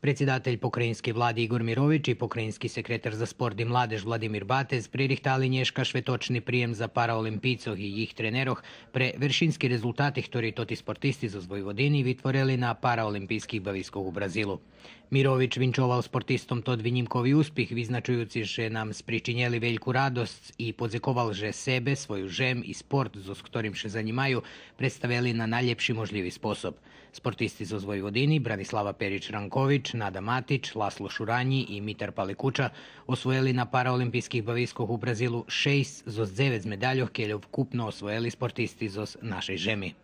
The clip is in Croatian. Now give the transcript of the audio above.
Predsjedatelj pokrajinske vlade Igor Mirović i pokrajinski sekretar za sport i mladež Vladimir Bates pririhtali nješka švetočni prijem za paraolimpicoh i jih treneroh pre vršinski rezultatih toti sportisti za i vitvoreli na paraolimpijskih baviskog u Brazilu. Mirović vinčovao sportistom tod vinjimkovi uspjeh, viznačujući že nam spričinjeli veljku radost i pozekoval že sebe, svoju žem i sport za ktorim še zanimaju predstavili na najljepši možljivi sposob. Sportisti za zvojvodini Branislava Perić-Ranković, Nada Matić, Laslo Šuranji i Mitar Palikuća osvojili na paraolimpijskih baviskoh u Brazilu šest zos devet medaljoh, kjer je ukupno osvojili sportisti zos našoj žemi.